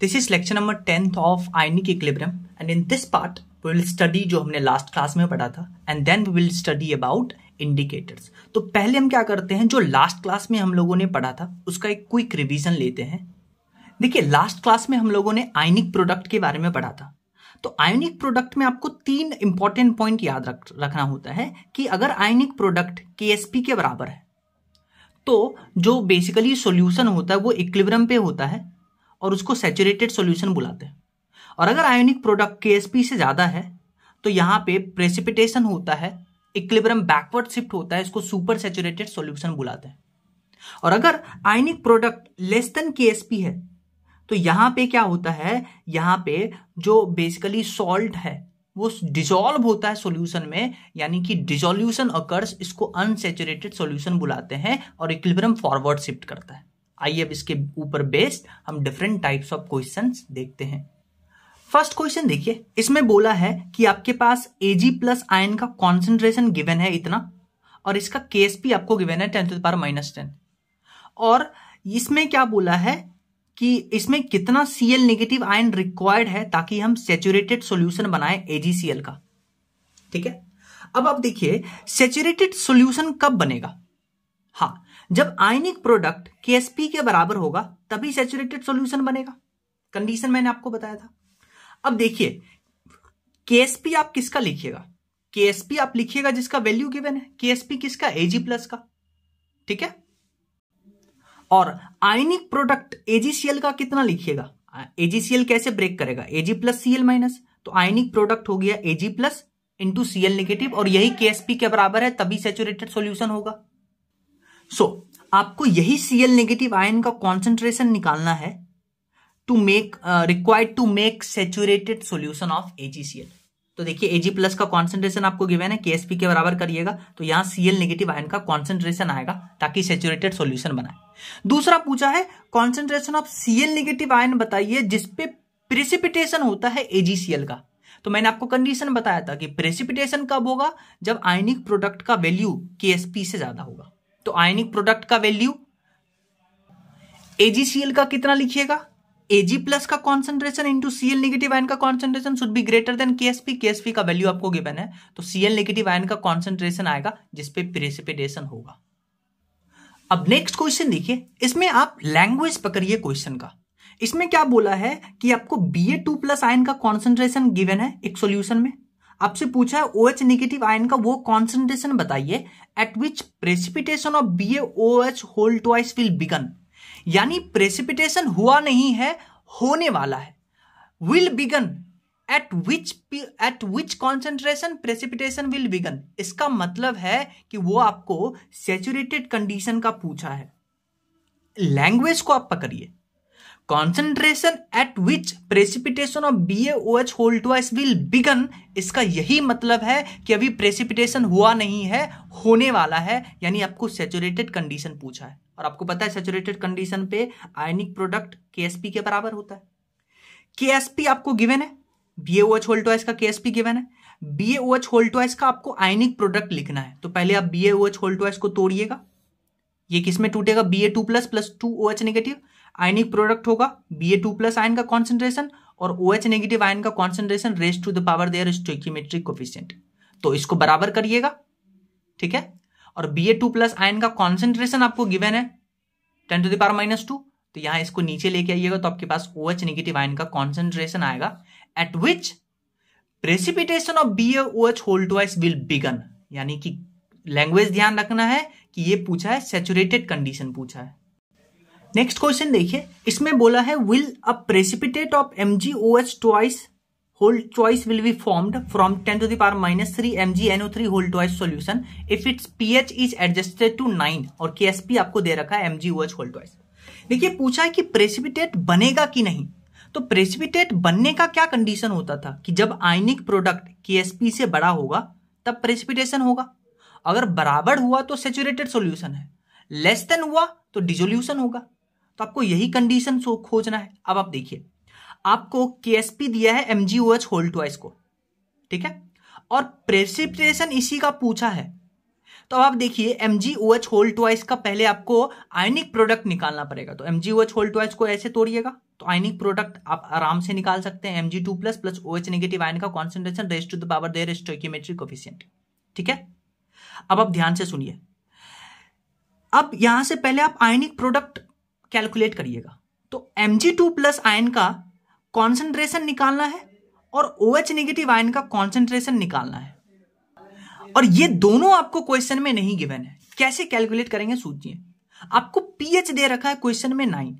This is lecture number tenth of ionic equilibrium and in this part we will study जो हमने last class में पढ़ा था and then we will study about indicators तो पहले हम क्या करते हैं जो लास्ट क्लास में हम लोगों ने पढ़ा था उसका एक क्विक रिविजन लेते हैं देखिए लास्ट क्लास में हम लोगों ने आयनिक प्रोडक्ट के बारे में पढ़ा था तो आयनिक प्रोडक्ट में आपको तीन इंपॉर्टेंट पॉइंट याद रख, रखना होता है कि अगर आयनिक प्रोडक्ट के के बराबर है तो जो बेसिकली सॉल्यूशन होता है वो इक्लिब्रम पे होता है और उसको सेचुरेटेड सोल्यूशन बुलाते हैं और अगर आयोनिक प्रोडक्ट के से ज़्यादा है तो यहाँ पे प्रेसिपिटेशन होता है इक्लिब्रम बैकवर्ड शिफ्ट होता है इसको सुपर सेचुरेटेड सोल्यूशन बुलाते हैं और अगर आयनिक प्रोडक्ट लेस देन के है तो यहां पे क्या होता है यहाँ पे जो बेसिकली सॉल्ट है वो डिजॉल्व होता है सॉल्यूशन में यानी कि डिजोल्यूशन अकर्स इसको अनसेचुरेटेड सॉल्यूशन बुलाते हैं और इक्विलिब्रियम फॉरवर्ड शिफ्ट करता है आइए अब इसके ऊपर बेस्ड हम डिफरेंट टाइप्स ऑफ क्वेश्चन देखते हैं फर्स्ट क्वेश्चन देखिए इसमें बोला है कि आपके पास एजी प्लस आयन का कॉन्सेंट्रेशन गिवन है इतना और इसका केस भी आपको गिवन है ten to power minus ten और इसमें क्या बोला है कि इसमें कितना C L negative ion required है ताकि हम सेचुरेटेड सोल्यूशन बनाए एजीसीएल का ठीक है अब आप देखिए सेचुरेटेड सोल्यूशन कब बनेगा हाँ जब आयनिक प्रोडक्ट के के बराबर होगा तभी सेचुरेटेड सॉल्यूशन बनेगा कंडीशन मैंने आपको बताया था अब देखिए केएसपी आप किसका लिखिएगा केएसपी आप लिखिएगा जिसका वैल्यू गिवन है केएसपी किसका एजी प्लस का ठीक है और आयनिक प्रोडक्ट एजीसीएल का कितना लिखिएगा एजीसीएल कैसे ब्रेक करेगा एजी प्लस सीएल माइनस तो आयनिक प्रोडक्ट हो गया AG plus into CL negative और यही केएसपी के बराबर है तभी सेचुरेटेड सॉल्यूशन होगा सो so, आपको यही सीएल नेगेटिव आयन का कॉन्सेंट्रेशन निकालना है to make required to make saturated solution of AGCL तो देखिए एजी प्लस का कॉन्सेंट्रेशन आपको गिवेन है केएसपी के बराबर करिएगा तो यहां सीएल नेगेटिव आयन का कॉन्सेंट्रेशन आएगा ताकि सेचुरेटेड सोल्यूशन बनाए दूसरा पूछा है concentration of CL negative ion बताइए जिसपे प्रेसिपिटेशन होता है एजीसीएल का तो मैंने आपको कंडीशन बताया था कि प्रेसिपिटेशन कब होगा जब आयनिक प्रोडक्ट का वैल्यू केएसपी से ज्यादा होगा तो आयनिक प्रोडक्ट का वैल्यू एजीसीएल का कितना लिखिएगा एजी प्लस का concentration into C L negative ion का concentration should be greater than KSP KSP का वैल्यू आपको गिवन है तो सीएल निगेटिव आयन का कॉन्सेंट्रेशन आएगा जिसपे प्रेसिपिटेशन होगा अब नेक्स्ट क्वेश्चन देखिए इसमें आप लैंग्वेज पकड़िए क्वेश्चन का इसमें क्या बोला है कि आपको B A two plus ion का कॉन्सेंट्रेशन गिवन है एक सोल्यूशन में आपसे पूछा है OH नेगेटिव आयन का वो कॉन्सेंट्रेशन बताइए at which precipitation of B H whole twice will begin यानी प्रेसिपिटेशन हुआ नहीं है होने वाला है will begin at which at which concentration precipitation will begin इसका मतलब है कि वो आपको सेचुरेटेड कंडीशन का पूछा है लैंग्वेज को आप पकड़िए concentration at which precipitation of B H whole two S will begin इसका यही मतलब है कि अभी प्रेसिपिटेशन हुआ नहीं है होने वाला है यानी आपको सेचुरेटेड कंडीशन पूछा है और आपको पता है सेचुरेटेड कंडीशन पे आयनिक प्रोडक्ट के के बराबर होता है के आपको गिवेन है B H whole two S का के गिवेन है B H whole two S का आपको आयनिक प्रोडक्ट लिखना है तो पहले आप B H whole two S को तोड़िएगा ये किसमें टूटेगा B A two plus plus two O H negative ionic product होगा B A two plus ion का कॉन्सेंट्रेशन और ओ एच नेगेटिव आयन का concentration raise to the power their stoichiometric coefficient तो इसको बराबर करिएगा ठीक है और B A two plus ion का कॉन्सेंट्रेशन आपको गिवेन है ten to the power minus two तो यहां इसको नीचे लेके आइएगा तो आपके पास ओ एच नेगेटिव आयन का कॉन्सेंट्रेशन आएगा at which precipitation of B O H whole twice will begin यानी कि लैंग्वेज ध्यान रखना है कि ये पूछा है सेचुरेटेड कंडीशन पूछा है नेक्स्ट क्वेश्चन देखिए इसमें बोला है will a precipitate of M G O H twice whole twice will be formed from ten to the minus three M G O three whole twice solution if its P H is adjusted to nine और K S P आपको दे रखा है M G O H whole twice देखिए पूछा है कि precipitate बनेगा कि नहीं तो प्रेसिपिटेट बनने का क्या कंडीशन होता था कि जब आयनिक प्रोडक्ट के से बड़ा होगा तब प्रेसिपिटेशन होगा अगर बराबर हुआ तो सेचुरेटेड सोल्यूशन है लेस देन हुआ तो डिजोल्यूशन होगा तो आपको यही कंडीशन खोजना है अब आप देखिए आपको के दिया है एम जी होल ट्वाइस को ठीक है और प्रेसिपिटेशन इसी का पूछा है तो अब आप देखिए एम जी होल ट्वाइस का पहले आपको आयनिक प्रोडक्ट निकालना पड़ेगा तो एम जी होल ट्वाइस को ऐसे तोड़िएगा तो आयनिक प्रोडक्ट आप आराम से निकाल सकते हैं M G two plus plus O H negative ion का concentration raised to the power their stoichiometric coefficient ठीक है अब आप ध्यान से सुनिए अब यहां से पहले आप आयनिक प्रोडक्ट कैलकुलेट करिएगा तो M G two plus ion का कॉन्सेंट्रेशन निकालना है और ओ OH नेगेटिव आयन का कॉन्सेंट्रेशन निकालना है और ये दोनों आपको क्वेश्चन में नहीं गिवन है कैसे कैलकुलेट करेंगे सोचिए आपको पीएच दे रखा है क्वेश्चन में नाइन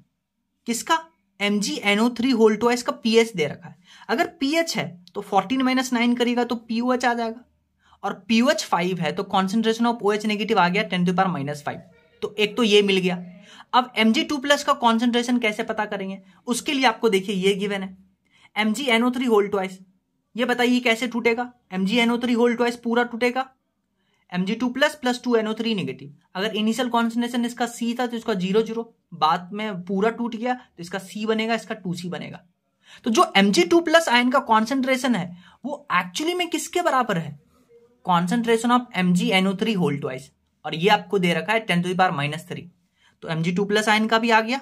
किसका M G NO three whole two इसका पीएच दे रखा है अगर पीएच है तो फोर्टीन माइनस नाइन करेगा तो पीओएच आ जाएगा और पीओएच फाइव है तो concentration of O H negative आ गया ten to power minus five तो एक तो ये मिल गया अब एम जी टू प्लस का कॉन्सेंट्रेशन कैसे पता करेंगे उसके लिए आपको देखिए ये गिवन है M G NO three whole twice ये बताइए कैसे टूटेगा M G NO three whole twice पूरा टूटेगा M G two plus plus two NO three negative अगर इनिशियल कॉन्सेंट्रेशन इसका सी था तो इसका जीरो जीरो बाद में पूरा टूट गया तो इसका सी बनेगा इसका टू सी बनेगा तो जो M G two plus ion का कॉन्सेंट्रेशन है वो एक्चुअली में किसके बराबर है concentration of M G NO three whole twice और ये आपको दे रखा है ten to the power minus three तो M G two plus ion का भी आ गया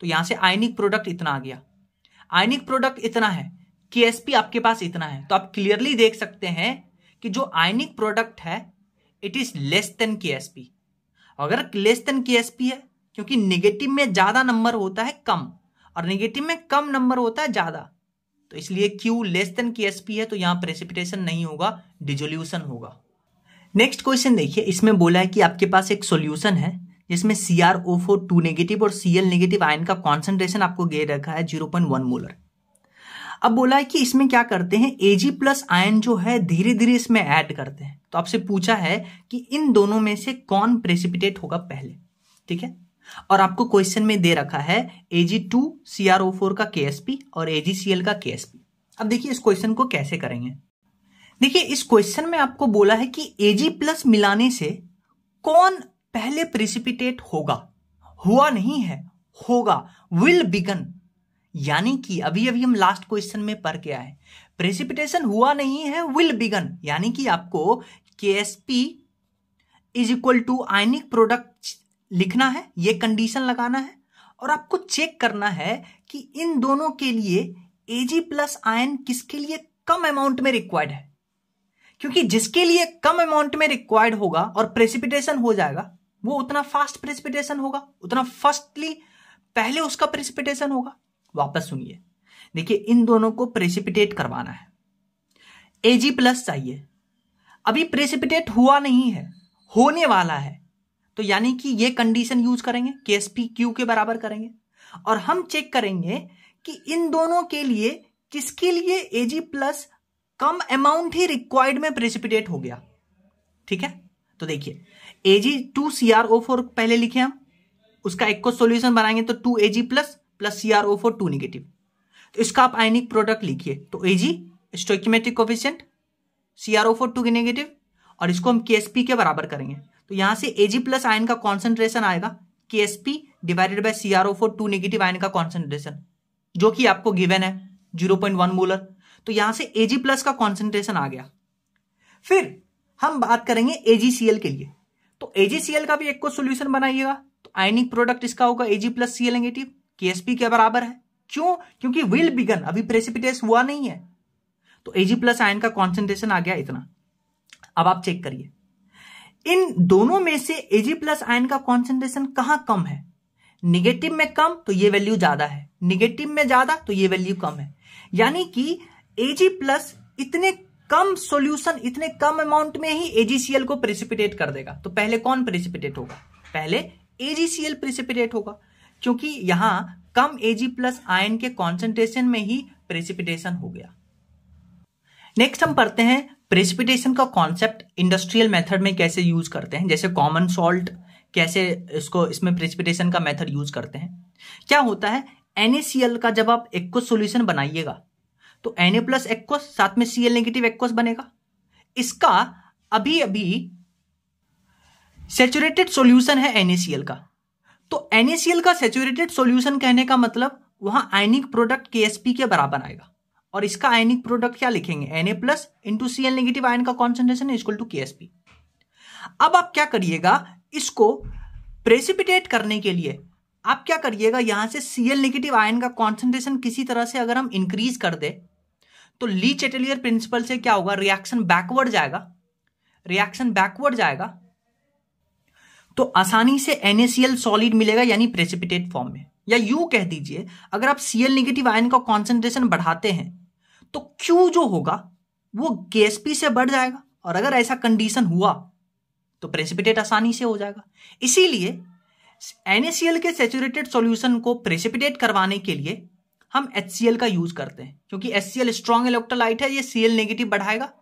तो यहां से आयनिक प्रोडक्ट इतना आ गया आयनिक प्रोडक्ट इतना है के एस पी आपके पास इतना है तो आप क्लियरली देख सकते हैं कि जो आयनिक प्रोडक्ट है it is less than K S P अगर less than K S P है क्योंकि निगेटिव में ज्यादा नंबर होता है कम और निगेटिव में कम नंबर होता है ज्यादा तो इसलिए Q less than K SP है तो यहाँ प्रेसिपिटेशन नहीं होगा डिजोल्यूशन होगा नेक्स्ट क्वेश्चन देखिए इसमें बोला है कि आपके पास एक सोल्यूशन है जिसमें C R O four two negative और सी एल नेगेटिव आयन का कॉन्सेंट्रेशन आपको गे रखा है जीरो पॉइंट वन मोलर अब बोला है कि इसमें क्या करते हैं ए जी प्लस आयन जो है धीरे धीरे इसमें ऐड करते हैं तो आपसे पूछा है कि इन दोनों में से कौन प्रेसिपिटेट होगा पहले ठीक है और आपको क्वेश्चन में दे रखा है A G two C R O four का के एस पी और ए जी सी एल का के एस पी अब देखिए इस क्वेश्चन को कैसे करेंगे देखिए इस क्वेश्चन में आपको बोला है कि ए जी प्लस मिलाने से कौन पहले प्रेसिपिटेट होगा हुआ नहीं है होगा विल बिगन यानी कि अभी अभी हम लास्ट क्वेश्चन में पढ़ के आए प्रेसिपिटेशन हुआ नहीं है विल बिगन यानी कि आपको K S P is equal to ionic product लिखना है ये कंडीशन लगाना है और आपको चेक करना है कि इन दोनों के लिए एजी प्लस आयन किसके लिए कम अमाउंट में रिक्वायर्ड है क्योंकि जिसके लिए कम अमाउंट में रिक्वायर्ड होगा और प्रेसिपिटेशन हो जाएगा वो उतना फास्ट प्रेसिपिटेशन होगा उतना फास्टली पहले उसका प्रेसिपिटेशन होगा वापस सुनिए देखिए इन दोनों को प्रेसिपिटेट करवाना है एजी प्लस चाहिए अभी प्रेसिपिटेट हुआ नहीं है होने वाला है तो यानी कि ये कंडीशन यूज करेंगे के एस पी क्यू के बराबर करेंगे और हम चेक करेंगे कि इन दोनों के लिए किसके लिए एजी प्लस कम अमाउंट ही रिक्वायर्ड में प्रेसिपिटेट हो गया ठीक है तो देखिए AG two C R O four पहले लिखे हम उसका एक को सोल्यूशन बनाएंगे तो two A G plus plus C R O four two negative तो इसका आप आयनिक प्रोडक्ट लिखिए तो A G stoichiometric coefficient C R O four two के नेगेटिव और इसको हम के एस पी के बराबर करेंगे तो यहाँ से ए जी प्लस आयन का कॉन्सेंट्रेशन आएगा K S P divided by C R O four two negative ion का कॉन्सेंट्रेशन जो कि आपको गिवेन है जीरो पॉइंट वन मोलर तो यहाँ से ए जी प्लस का कॉन्सेंट्रेशन आ गया फिर हम बात करेंगे ए जी सी एल के लिए तो एजीसीएल का भी एक को सोल्यूशन बनाइएगा तो आइनिक प्रोडक्ट इसका होगा AG plus CL negative KSP के बराबर है क्यों क्योंकि विल बिगन अभी प्रेसिपिटेशन हुआ नहीं है तो एजी प्लस आयन का कॉन्सेंट्रेशन आ गया इतना अब आप चेक करिए इन दोनों में से एजी प्लस आयन का कॉन्सेंट्रेशन कहां कम है निगेटिव में कम तो ये वैल्यू ज्यादा है निगेटिव में ज्यादा तो ये वैल्यू कम है यानी कि एजी प्लस इतने कम सॉल्यूशन इतने कम अमाउंट में ही एजीसीएल को प्रेसिपिटेट कर देगा तो पहले कौन प्रेसिपिटेट होगा पहले एजीसीएल प्रेसिपिटेट होगा क्योंकि यहां कम एजी प्लस आयन के कॉन्सेंट्रेशन में ही प्रेसिपिटेशन हो गया नेक्स्ट हम पढ़ते हैं प्रेसिपिटेशन का कॉन्सेप्ट इंडस्ट्रियल मेथड में कैसे यूज करते हैं जैसे कॉमन सॉल्ट कैसे इसको इसमें प्रेसिपिटेशन का मेथड यूज करते हैं क्या होता है एनएसीएल का जब आप एक कुछ सोल्यूशन बनाइएगा तो ए प्लस एक्वस साथ में Cl नेगेटिव एक्वस बनेगा इसका अभी अभी सेचुरेटेड सोल्यूशन है एनएसीएल का तो एनएसीएल का सेचुरेटेड सोल्यूशन कहने का मतलब वहां आयनिक प्रोडक्ट एसपी के बराबर आएगा और इसका आयनिक प्रोडक्ट क्या लिखेंगे A plus into C L negative ion का concentration is equal to K S P अब आप क्या करिएगा इसको प्रेसिपिटेट करने के लिए आप क्या करिएगा यहां से सी एल नेगेटिव आयन का कॉन्सेंट्रेशन किसी तरह से अगर हम इंक्रीज कर दे तो ली चेटेलियर प्रिंसिपल से क्या होगा रिएक्शन बैकवर्ड जाएगा रिएक्शन बैकवर्ड जाएगा तो आसानी से एनएसीएल सॉलिड मिलेगा यानी प्रेसिपिटेट फॉर्म में या यू कह दीजिए अगर आप सीएल निगेटिव आयन का कॉन्सेंट्रेशन बढ़ाते हैं तो क्यू जो होगा वो केएसपी से बढ़ जाएगा और अगर ऐसा कंडीशन हुआ तो प्रेसिपिटेट आसानी से हो जाएगा इसीलिए एनएसीएल के सेचुरेटेड सॉल्यूशन को प्रेसिपिटेट करवाने के लिए हम एच का यूज करते हैं क्योंकि एच सी स्ट्रॉन्ग इलेक्ट्रोलाइट है ये सी नेगेटिव बढ़ाएगा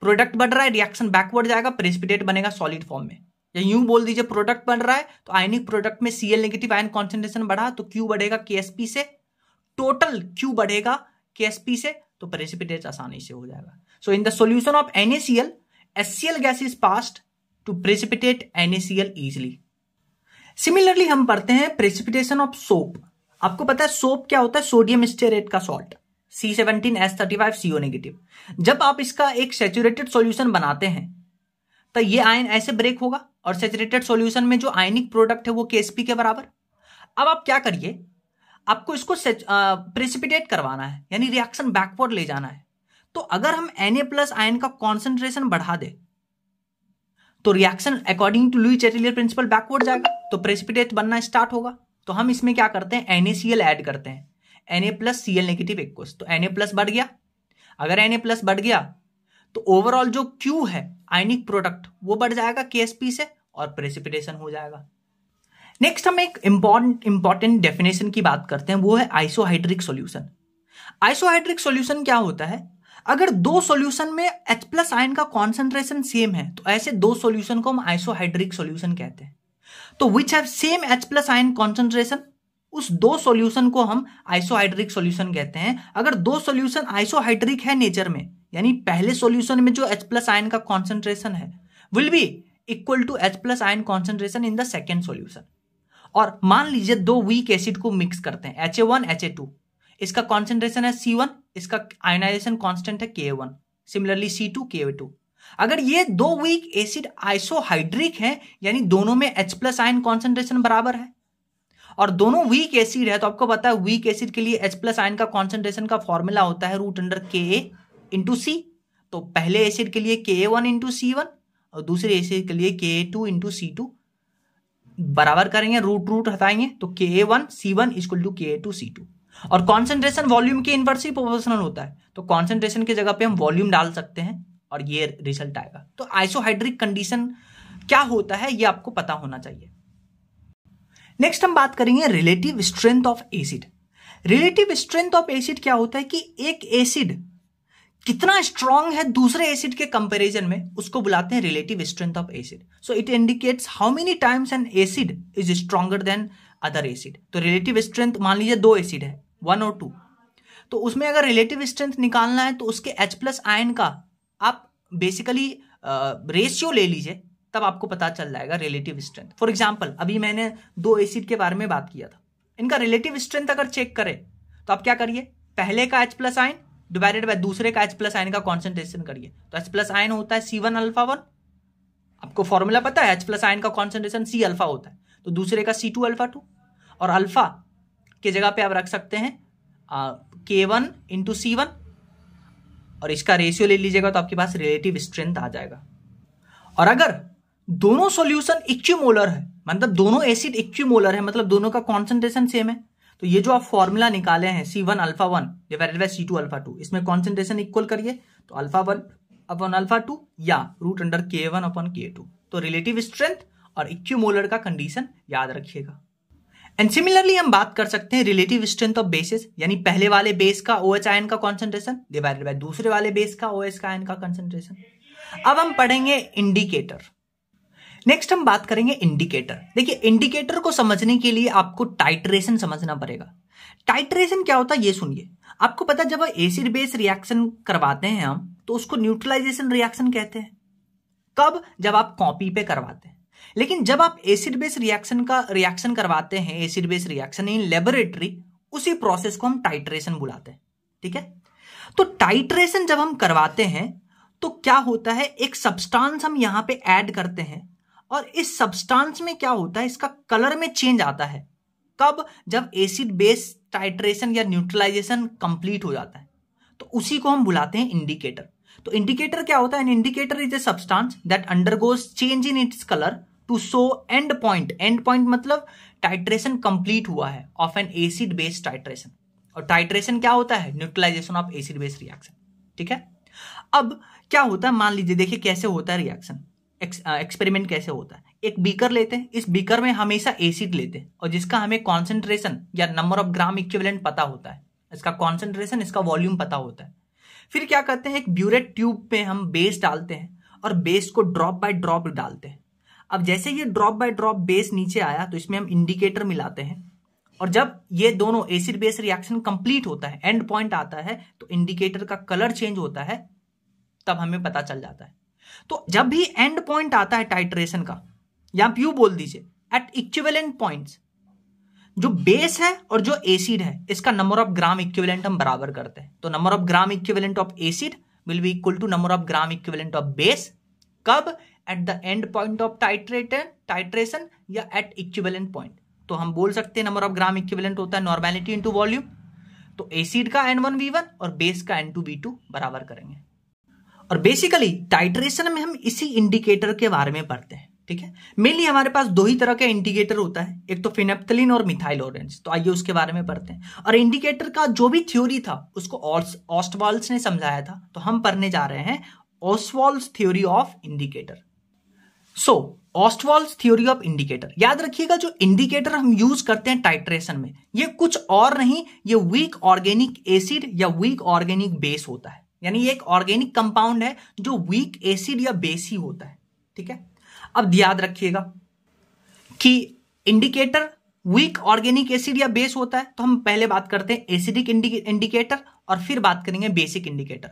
प्रोडक्ट बढ़ रहा है रिएक्शन बैकवर्ड जाएगा प्रेसिपिटेट बनेगा सॉलिड फॉर्म में या यूं बोल दीजिए प्रोडक्ट बढ़ रहा है तो आयनिक प्रोडक्ट में सीएल नेगेटिव आयन कॉन्सेंट्रेशन बढ़ा तो क्यू बढ़ेगा के एसपी से टोटल क्यू बढ़ेगा के एसपी से तो प्रेसिपिटेट आसानी से हो जाएगा so in the solution of C SCL gas is passed to precipitate NACL easily similarly हम पढ़ते हैं प्रेसिपिटेशन ऑफ सोप आपको पता है सोप क्या होता है सोडियम स्टेरेट का salt C seventeen S thirty five CO negative जब आप इसका एक सेचुरेटेड सोल्यूशन बनाते हैं तो ये आयन ऐसे ब्रेक होगा और सेचुरेटेड सोल्यूशन में जो आयनिक प्रोडक्ट है वो केएसपी के बराबर अब आप क्या करिए आपको इसको प्रेसिपिटेट करवाना है यानी रिएक्शन बैकवर्ड ले जाना है तो अगर हम एन प्लस आयन का कॉन्सेंट्रेशन बढ़ा दे तो reaction according to Le Chatelier principle backward जाएगा तो प्रेसिपिटेट बनना स्टार्ट होगा तो हम इसमें क्या करते हैं एन एड करते हैं N plus C L negative इक्वस तो एन प्लस बढ़ गया अगर एन प्लस बढ़ गया तो ओवरऑल जो क्यू है आयनिक प्रोडक्ट वो बढ़ जाएगा के से और प्रेसिपिटेशन हो जाएगा नेक्स्ट हम एक इंपॉर्टेंट इंपॉर्टेंट डेफिनेशन की बात करते हैं वो है आइसोहाइड्रिक सोल्यूशन आइसोहाइड्रिक सोल्यूशन क्या होता है अगर दो सॉल्यूशन में H प्लस आयन का कॉन्सेंट्रेशन सेम है तो ऐसे दो सॉल्यूशन को हम आइसोहाइड्रिक सॉल्यूशन कहते हैं तो which have same H plus ion concentration उस दो सॉल्यूशन को हम आइसोहाइड्रिक सॉल्यूशन कहते हैं अगर दो सॉल्यूशन आइसोहाइड्रिक है नेचर में यानी पहले सॉल्यूशन में जो एच प्लस आयन का कॉन्सेंट्रेशन है will be equal to H plus ion concentration in the second solution और मान लीजिए दो वीक एसिड को मिक्स करते हैं H A one H A two इसका कॉन्सेंट्रेशन है सी वन इसका आयनाइजेशन कॉन्स्टेंट है K one similarly C two K two अगर ये दो वीक एसिड आइसोहाइड्रिक हैं यानी दोनों में एच प्लस आयन कॉन्सेंट्रेशन बराबर है और दोनों वीक एसिड है तो आपको पता है वीक एसिड के लिए एच प्लस आयन का कॉन्सेंट्रेशन का फॉर्मूला होता है रूट अंडर के ए इंटू सी तो पहले एसिड के लिए K A one into C one और दूसरे एसिड के लिए K A two into C two बराबर करेंगे रूट रूट हटाएंगे तो K A one C one is to K A two C two और कॉन्सेंट्रेशन वॉल्यूम के इनवर्सली प्रोपोर्शनल होता है तो कॉन्सेंट्रेशन की जगह पे हम वॉल्यूम डाल सकते हैं और ये रिजल्ट आएगा तो आइसोहाइड्रिक कंडीशन क्या होता है ये आपको पता होना चाहिए नेक्स्ट हम बात करेंगे relative strength of acid relative strength of acid क्या होता है कि एक एसिड कितना स्ट्रांग है दूसरे एसिड के कंपैरिजन में उसको बुलाते हैं relative strength of acid so it indicates how many times an acid is stronger than other acid तो रिलेटिव स्ट्रेंथ मान लीजिए दो एसिड है वन और टू तो उसमें अगर रिलेटिव स्ट्रेंथ निकालना है तो उसके एच प्लस आयन का आप बेसिकली रेशियो ले लीजिए तब आपको पता चल जाएगा रिलेटिव स्ट्रेंथ फॉर एग्जाम्पल अभी मैंने दो एसिड के बारे में बात किया था इनका रिलेटिव स्ट्रेंथ अगर चेक करें तो आप क्या करिए पहले का H plus ion divided by दूसरे का एच प्लस आइन का कॉन्सेंट्रेशन करिए तो एच प्लस आइन होता है सी वन अल्फा वन आपको फॉर्मूला पता है एच प्लस आइन का कॉन्सेंट्रेशन सी अल्फा होता है तो दूसरे का सी टू अल्फा टू और अल्फा के जगह पे आप रख सकते हैं के वन इंटू सी वन और इसका रेशियो ले लीजिएगा तो आपके पास रिलेटिव स्ट्रेंथ आ जाएगा और अगर दोनों सॉल्यूशन इक्विमोलर है मतलब दोनों एसिड इक्विमोलर है मतलब दोनों का कॉन्सेंट्रेशन सेम है तो ये जो आप फॉर्मूला निकाले हैं C one alpha one divided by C two alpha two इसमें कॉन्सेंट्रेशन इक्वल करिए तो alpha one upon alpha two या root under K one upon K two तो रिलेटिव स्ट्रेंथ और इक्यूमोलर का कंडीशन याद रखिएगा एंड सिमिलरली हम बात कर सकते हैं रिलेटिव स्ट्रेंथ ऑफ बेसिस यानी पहले वाले बेस का ओ एच आयन का कॉन्सेंट्रेशन डिवाइडेड बाय दूसरे वाले बेस का ओ एस का आयन का कॉन्सेंट्रेशन अब हम पढ़ेंगे इंडिकेटर नेक्स्ट हम बात करेंगे इंडिकेटर देखिए इंडिकेटर को समझने के लिए आपको टाइट्रेशन समझना पड़ेगा टाइट्रेशन क्या होता है ये सुनिए आपको पता जब एसिड बेस रिएक्शन करवाते हैं हम तो उसको न्यूट्रलाइजेशन रिएक्शन कहते हैं कब जब आप कॉपी पे करवाते हैं लेकिन जब आप एसिड बेस रिएक्शन का रिएक्शन करवाते हैं acid base reaction in laboratory उसी प्रोसेस को हम टाइट्रेशन बुलाते हैं ठीक है तो टाइट्रेशन जब हम करवाते हैं तो क्या होता है एक सब्सटेंस हम यहां पे ऐड करते हैं और इस सब्सटेंस में क्या होता है इसका कलर में चेंज आता है कब जब एसिड बेस टाइट्रेशन या न्यूट्रलाइजेशन कंप्लीट हो जाता है तो उसी को हम बुलाते हैं इंडिकेटर तो इंडिकेटर क्या होता है indicator is a substance that undergoes change in its colour to so end point end point मतलब टाइट्रेशन कंप्लीट हुआ है of an acid based titration और टाइट्रेशन क्या होता है neutralisation of acid based reaction ठीक है अब क्या होता है मान लीजिए देखिए कैसे होता है रिएक्शन एक्सपेरिमेंट uh, कैसे होता है एक बीकर लेते हैं इस बीकर में हमेशा एसिड लेते हैं और जिसका हमें कॉन्सेंट्रेशन या नंबर ऑफ ग्राम इक्विवेलेंट पता होता है इसका कॉन्सेंट्रेशन इसका वॉल्यूम पता होता है फिर क्या करते हैं एक ब्यूरेट ट्यूब पे हम बेस डालते हैं और बेस को ड्रॉप बाय ड्रॉप डालते हैं अब जैसे ये ड्रॉप बाय ड्रॉप बेस नीचे आया तो इसमें हम इंडिकेटर मिलाते हैं और जब ये दोनों एसिड बेस रिएक्शन कंप्लीट होता है एंड पॉइंट आता है तो इंडिकेटर का कलर चेंज होता है तब हमें पता चल जाता है तो जब भी एंड पॉइंट आता है टाइट्रेशन का या आप यू बोल दीजिए एट इक्विवेलेंट पॉइंट्स जो बेस है और जो एसिड है इसका नंबर ऑफ ग्राम इक्विवेलेंट हम बराबर करते हैं तो number of gram equivalent of acid will be equal to number of gram equivalent of base कब at the end point of titration titration या एट इक्विवेलेंट पॉइंट तो हम बोल सकते हैं नंबर ऑफ ग्राम इक्विवेलेंट होता है नॉर्मैलिटी इनटू वॉल्यूम तो एसिड का एन वन वी वन और बेस का एन टू वी टू बराबर करेंगे और बेसिकली टाइट्रेशन में हम इसी इंडिकेटर के बारे में पढ़ते हैं ठीक है मेनली हमारे पास दो ही तरह का इंडिकेटर होता है एक तो फिनेप्थलिन और मिथाइल ऑरेंज तो आइए उसके बारे में पढ़ते हैं और इंडिकेटर का जो भी थ्योरी था उसको ऑस्टवॉल्स ने समझाया था तो हम पढ़ने जा रहे हैं Ostwald's theory of indicator so Ostwald's theory of indicator याद रखिएगा जो इंडिकेटर हम यूज करते हैं टाइट्रेशन में ये कुछ और नहीं ये वीक ऑर्गेनिक एसिड या वीक ऑर्गेनिक बेस होता है यानी एक ऑर्गेनिक कंपाउंड है जो वीक एसिड या बेस ही होता है ठीक है अब याद रखिएगा कि इंडिकेटर वीक ऑर्गेनिक एसिड या बेस होता है तो हम पहले बात करते हैं एसिडिक इंडिकेटर और फिर बात करेंगे बेसिक इंडिकेटर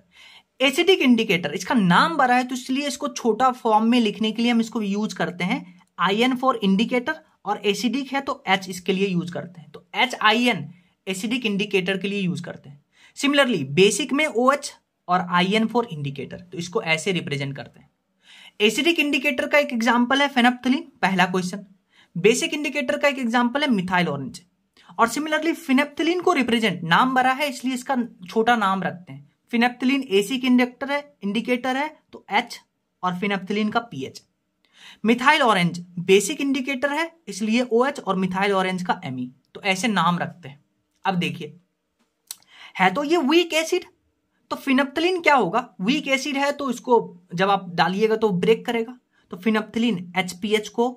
एसिडिक इंडिकेटर इसका नाम बड़ा है तो इसलिए इसको छोटा फॉर्म में लिखने के लिए हम इसको यूज करते हैं आई एन फॉर इंडिकेटर और एसिडिक है तो एच इसके लिए यूज करते हैं तो H I N acidic indicator के लिए यूज करते हैं सिमिलरली बेसिक में ओ एच और आई एन फॉर इंडिकेटर तो इसको ऐसे रिप्रेजेंट करते हैं एसिडिक इंडिकेटर का एक एग्जाम्पल है फेनेप्थलिन पहला क्वेश्चन बेसिक इंडिकेटर का एक एग्जाम्पल है मिथाइल ऑरेंज और सिमिलरली फिनेप्थिलिन को रिप्रेजेंट नाम बड़ा है इसलिए इसका छोटा नाम रखते हैं फिनेप्थिलीन एसिक इंडक्टर है इंडिकेटर है तो एच और फिनेप्थिलीन का pH methyl orange basic indicator है इसलिए ओ OH और मिथाइल ऑरेंज का एम e। तो ऐसे नाम रखते हैं अब देखिए है तो ये वीक एसिड तो फिनप्थलिन क्या होगा वीक एसिड है तो इसको जब आप डालिएगा तो ब्रेक करेगा तो फिनप्थलिन एच को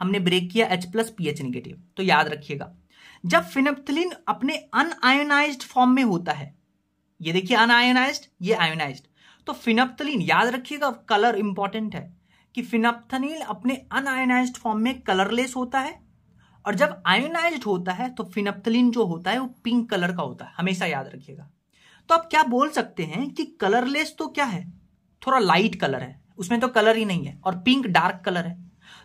हमने ब्रेक किया H plus P H negative तो याद रखिएगा जब फिनप्थलिन अपने अनआयोनाइज्ड फॉर्म में होता है ये देखिए अनआयोनाइज्ड ये आयोनाइज्ड तो फिनप्थलीन याद रखिएगा कलर इंपॉर्टेंट है कि फिनप्थनील अपने अनआयोनाइज्ड फॉर्म में कलरलेस होता है और जब आयोनाइज्ड होता है तो फिनप्थलीन जो होता है वो पिंक कलर का होता है हमेशा याद रखिएगा तो आप क्या बोल सकते हैं कि कलरलेस तो क्या है थोड़ा लाइट कलर है उसमें तो कलर ही नहीं है और पिंक डार्क कलर है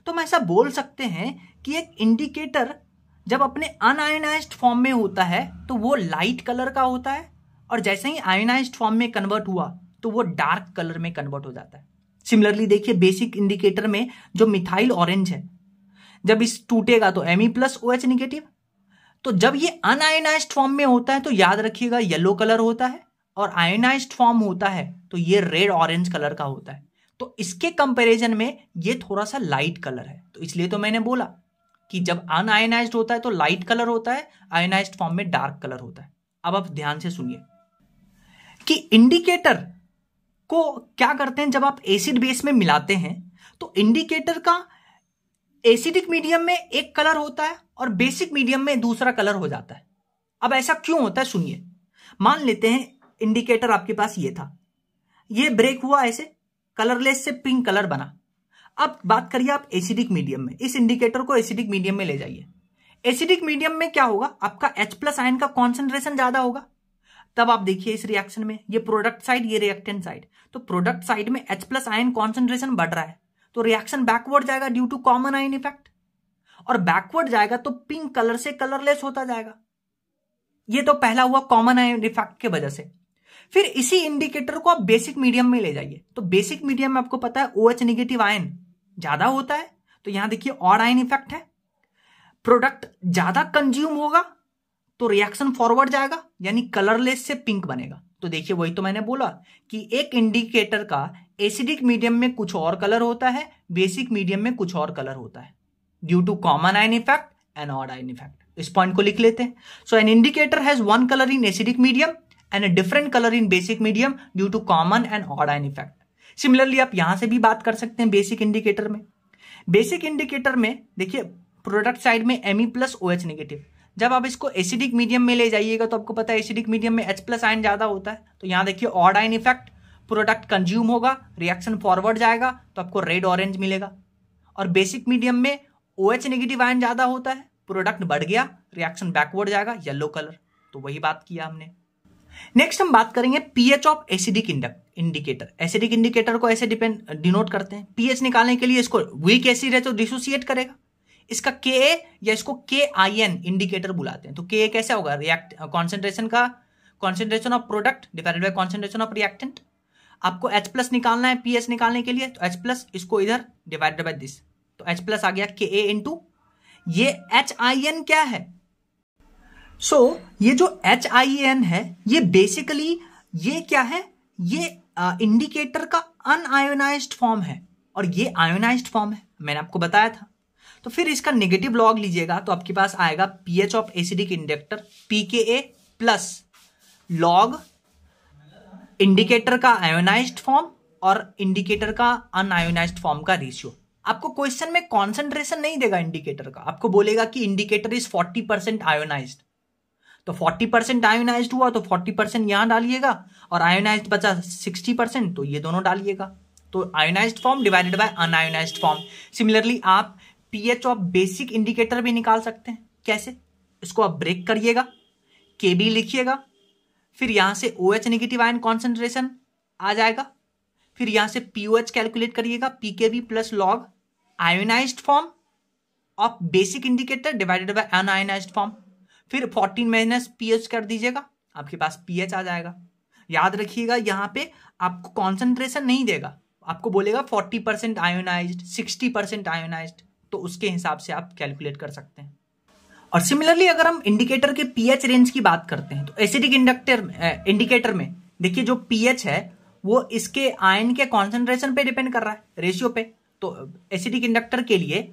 तो हम ऐसा बोल सकते हैं कि एक इंडिकेटर जब अपने अनआयोनाइज्ड फॉर्म में होता है तो वो लाइट कलर का होता है और जैसे ही आयोनाइज फॉर्म में कन्वर्ट हुआ तो वो डार्क कलर में कन्वर्ट हो जाता है सिमिलरली देखिए बेसिक इंडिकेटर में जो मिथाइल ऑरेंज है जब इस टूटेगा तो M E plus O H negative तो जब ये आयोनाइज फॉर्म में होता है तो याद रखिएगा येलो कलर होता है और आयोनाइज फॉर्म होता है तो ये रेड ऑरेंज कलर का होता है तो इसके कंपेरिजन में ये थोड़ा सा लाइट कलर है तो इसलिए तो मैंने बोला कि जब अनआयनाइज होता है तो लाइट कलर होता है आयोनाइज फॉर्म में डार्क कलर होता है अब आप ध्यान से सुनिए कि इंडिकेटर को क्या करते हैं जब आप एसिड बेस में मिलाते हैं तो इंडिकेटर का एसिडिक मीडियम में एक कलर होता है और बेसिक मीडियम में दूसरा कलर हो जाता है अब ऐसा क्यों होता है सुनिए मान लेते हैं इंडिकेटर आपके पास ये था ये ब्रेक हुआ ऐसे कलरलेस से पिंक कलर बना अब बात करिए आप एसिडिक मीडियम में इस इंडिकेटर को एसिडिक मीडियम में ले जाइए एसिडिक मीडियम में क्या होगा आपका H प्लस आयन का कॉन्सेंट्रेशन ज्यादा होगा तब आप देखिए इस रिएक्शन में ये प्रोडक्ट साइड ये रिएक्टेंट साइड तो प्रोडक्ट साइड में H प्लस आयन कॉन्सेंट्रेशन बढ़ रहा है तो रिएक्शन बैकवर्ड जाएगा due to common ion effect और बैकवर्ड जाएगा तो पिंक कलर से कलरलेस होता जाएगा ये तो पहला हुआ कॉमन आयन इफेक्ट की वजह से फिर इसी इंडिकेटर को आप बेसिक मीडियम में ले जाइए तो बेसिक मीडियम में आपको पता है ओ एच निगेटिव आयन ज्यादा होता है तो यहां देखिए और आयन इफेक्ट है प्रोडक्ट ज्यादा कंज्यूम होगा तो रिएक्शन फॉरवर्ड जाएगा यानी कलरलेस से पिंक बनेगा तो देखिए वही तो मैंने बोला कि एक इंडिकेटर का एसिडिक मीडियम में कुछ और कलर होता है बेसिक मीडियम में कुछ और कलर होता है due to common ion effect and odd ion effect इस पॉइंट को लिख लेते हैं so an indicator has one colour in acidic medium and a different colour in basic medium due to common and odd ion effect similarly आप यहां से भी बात कर सकते हैं बेसिक इंडिकेटर में बेसिक इंडिकेटर में देखिए प्रोडक्ट साइड में M plus O H negative जब आप इसको एसिडिक मीडियम में ले जाइएगा तो आपको पता है एसिडिक मीडियम में एच प्लस आयन ज़्यादा होता है तो यहाँ देखिए odd ion effect product consume होगा रिएक्शन फॉरवर्ड जाएगा तो आपको रेड ऑरेंज मिलेगा और बेसिक मीडियम में ओ एच निगेटिव आयन ज़्यादा होता है प्रोडक्ट बढ़ गया रिएक्शन बैकवर्ड जाएगा येलो कलर तो वही बात किया हमने नेक्स्ट हम बात करेंगे pH of acidic indicator acidic indicator को ऐसे डिपेंड डिनोट करते हैं पीएच निकालने के लिए इसको वीक एसिड है तो डिसोसिएट करेगा इसका के या इसको के आई एन इंडिकेटर बुलाते हैं तो के कैसे होगा रिएक्ट कॉन्सेंट्रेशन का concentration of product depended by concentration of reactant आपको H प्लस निकालना है पी एच निकालने के लिए तो H प्लस इसको इधर डिवाइडेड बाय दिस तो H प्लस आ गया के ए टू ये एच आई एन क्या है सो so, ये जो एच आई एन है ये बेसिकली ये क्या है ये इंडिकेटर का अनआयोनाइज्ड फॉर्म है और ये आयोनाइज्ड फॉर्म है मैंने आपको बताया था तो फिर इसका नेगेटिव लॉग लीजिएगा तो आपके पास आएगा pH of acidic indicator A plus log indicator का आयोनाइज्ड फॉर्म और इंडिकेटर का अनआयोनाइज्ड फॉर्म का रेशियो आपको क्वेश्चन में कॉन्सेंट्रेशन नहीं देगा इंडिकेटर का आपको बोलेगा कि indicator is forty percent ionise तो फोर्टी परसेंट आयोनाइज हुआ तो फोर्टी परसेंट यहां डालिएगा और आयोनाइज बचा सिक्सटी परसेंट तो ये दोनों डालिएगा तो ionise form divided by unionise form similarly आप पीएच ऑफ बेसिक इंडिकेटर भी निकाल सकते हैं कैसे इसको आप ब्रेक करिएगा के बी लिखिएगा फिर यहां से O H negative ion concentration आ जाएगा फिर यहां से पीओ एच कैलकुलेट करिएगा P K B plus log ionise form of basic indicator divided by unionised form फिर फोर्टीन माइनस पी एच कर दीजिएगा आपके पास पी एच आ जाएगा याद रखिएगा यहाँ पे आपको कॉन्सेंट्रेशन नहीं देगा आपको बोलेगा forty percent ionise sixty percent ionise तो उसके हिसाब से आप कैलकुलेट कर सकते हैं और सिमिलरली अगर हम इंडिकेटर के पीएच रेंज की बात करते हैं तो एसिडिक इंडक्टर इंडिकेटर में देखिए जो पीएच है वो इसके आयन के कॉन्सेंट्रेशन पे डिपेंड कर रहा है रेशियो पे तो एसिडिक इंडक्टर के लिए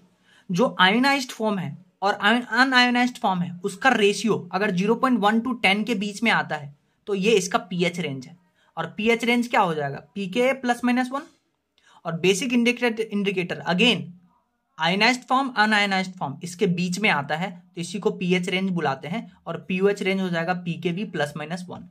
जो आयोनाइज फॉर्म है और अनआयोनाइज फॉर्म है उसका रेशियो अगर 0.1 टू टेन के बीच में आता है तो ये इसका पीएच रेंज है और पीएच रेंज क्या हो जाएगा पीके प्लस माइनस वन और basic indicator indicator again ionised form unionised form इसके बीच में आता है तो इसी को पीएच रेंज बुलाते हैं और पीएच रेंज हो जाएगा पी के वी प्लस माइनस वन